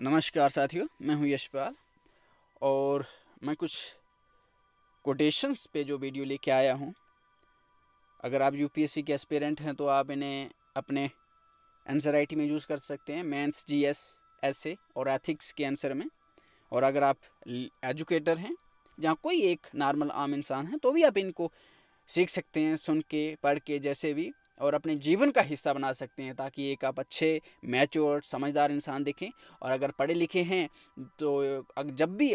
नमस्कार साथियों मैं हूं यशपाल और मैं कुछ कोटेशंस पे जो वीडियो लेके आया हूं अगर आप यूपीएससी के एस्पेरेंट हैं तो आप इन्हें अपने एनसराइटी में यूज़ कर सकते हैं मैथ्स एस एस और एथिक्स के आंसर में और अगर आप एजुकेटर हैं जहाँ कोई एक नॉर्मल आम इंसान है तो भी आप इनको सीख सकते हैं सुन के पढ़ के जैसे भी और अपने जीवन का हिस्सा बना सकते हैं ताकि एक आप अच्छे मैच्योर समझदार इंसान दिखें और अगर पढ़े लिखे हैं तो जब भी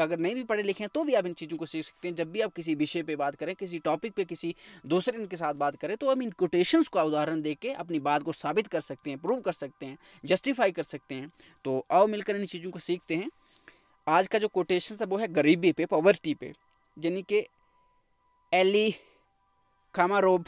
अगर नहीं भी पढ़े लिखे हैं तो भी आप इन चीज़ों को सीख सकते हैं जब भी आप किसी विषय पे बात करें किसी टॉपिक पे किसी दूसरे इनके साथ बात करें तो हम इन कोटेशंस का उदाहरण दे के अपनी बात को साबित कर सकते हैं प्रूव कर सकते हैं जस्टिफाई कर सकते हैं तो आओ मिलकर इन चीज़ों को सीखते हैं आज का जो कोटेशन है वो है गरीबी पे पॉवर्टी पे यानी कि एली खामारोब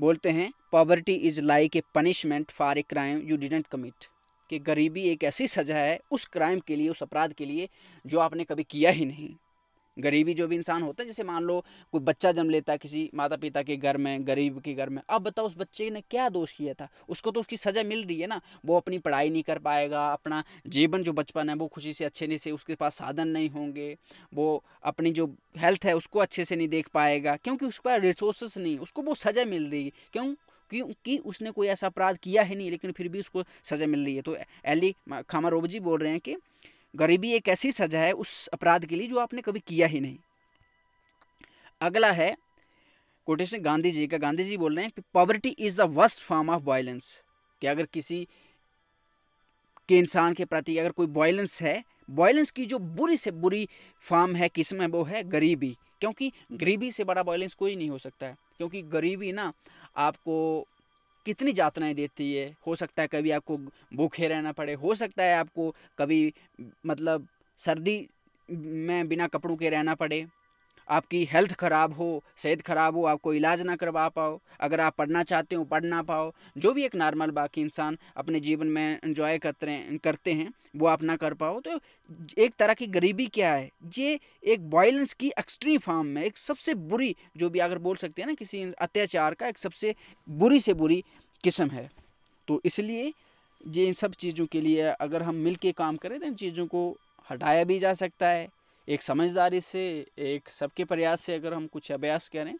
बोलते हैं poverty is like a punishment for a crime you didn't commit कि गरीबी एक ऐसी सज़ा है उस क्राइम के लिए उस अपराध के लिए जो आपने कभी किया ही नहीं गरीबी जो भी इंसान होता है जैसे मान लो कोई बच्चा जन्म लेता है किसी माता पिता के घर में गरीब के घर में अब बताओ उस बच्चे ने क्या दोष किया था उसको तो उसकी सज़ा मिल रही है ना वो अपनी पढ़ाई नहीं कर पाएगा अपना जीवन जो बचपन है वो खुशी से अच्छे नहीं से उसके पास साधन नहीं होंगे वो अपनी जो हेल्थ है उसको अच्छे से नहीं देख पाएगा क्योंकि उसके पास रिसोर्सेस नहीं उसको वो सज़ा मिल रही है क्यों क्योंकि उसने कोई ऐसा अपराध किया है नहीं लेकिन फिर भी उसको सज़ा मिल रही है तो एली खामा रोबजी बोल रहे हैं कि गरीबी एक ऐसी सजा है उस अपराध के लिए जो आपने कभी किया ही नहीं अगला है कोटेशन गांधी जी का गांधी जी बोल रहे हैं कि poverty is the worst form of violence कि अगर किसी के इंसान के प्रति अगर कोई वायलेंस है वायलेंस की जो बुरी से बुरी फॉर्म है किस्म है वो है गरीबी क्योंकि गरीबी से बड़ा वायलेंस कोई नहीं हो सकता है क्योंकि गरीबी ना आपको कितनी यातनाएं देती है हो सकता है कभी आपको भूखे रहना पड़े हो सकता है आपको कभी मतलब सर्दी में बिना कपड़ों के रहना पड़े आपकी हेल्थ ख़राब हो सेहत ख़राब हो आपको इलाज ना करवा पाओ अगर आप पढ़ना चाहते हो पढ़ ना पाओ जो भी एक नॉर्मल बाकी इंसान अपने जीवन में इंजॉय करते करते हैं वो आप ना कर पाओ तो एक तरह की गरीबी क्या है ये एक वायलेंस की एक्सट्रीम फॉर्म में एक सबसे बुरी जो भी अगर बोल सकते हैं ना किसी अत्याचार का एक सबसे बुरी से बुरी किस्म है तो इसलिए ये इन सब चीज़ों के लिए अगर हम मिल के काम करें तो इन चीज़ों को हटाया भी जा सकता है एक समझदारी से एक सबके प्रयास से अगर हम कुछ अभ्यास करें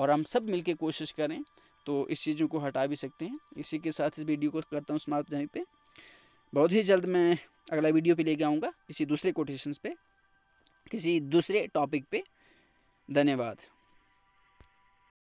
और हम सब मिलके कोशिश करें तो इस चीज़ों को हटा भी सकते हैं इसी के साथ इस वीडियो को करता हूँ समाप्त जहाँ पे बहुत ही जल्द मैं अगला वीडियो पे लेके आऊँगा किसी दूसरे कोटेशंस पे किसी दूसरे टॉपिक पे धन्यवाद